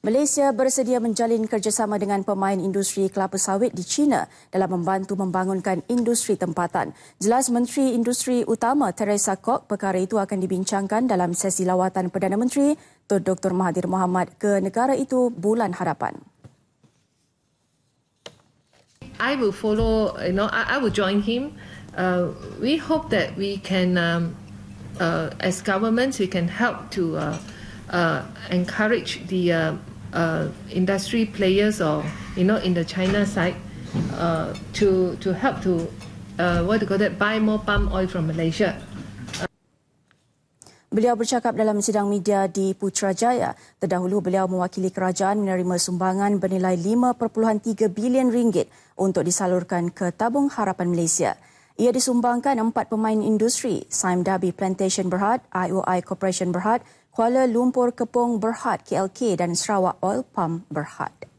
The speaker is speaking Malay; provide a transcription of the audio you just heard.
Malaysia bersedia menjalin kerjasama dengan pemain industri kelapa sawit di China dalam membantu membangunkan industri tempatan. Jelas Menteri Industri Utama Teresa Kok, perkara itu akan dibincangkan dalam sesi lawatan Perdana Menteri Tun Dr. Mahathir Mohamad ke negara itu bulan harapan. I will follow, you know, I, I will join him. Uh, we hope that we can, um, uh, as governments, we can help to uh, uh, encourage the uh, uh, industry players or you know in the China side uh, to to help to uh, what to call that buy more palm oil from Malaysia. Beliau bercakap dalam sidang media di Putrajaya. Terdahulu beliau mewakili kerajaan menerima sumbangan bernilai 5.3 bilion ringgit untuk disalurkan ke Tabung Harapan Malaysia. Ia disumbangkan empat pemain industri, Sime Dabi Plantation Berhad, IOI Corporation Berhad, Kuala Lumpur Kepung Berhad KLK dan Sarawak Oil Pump Berhad.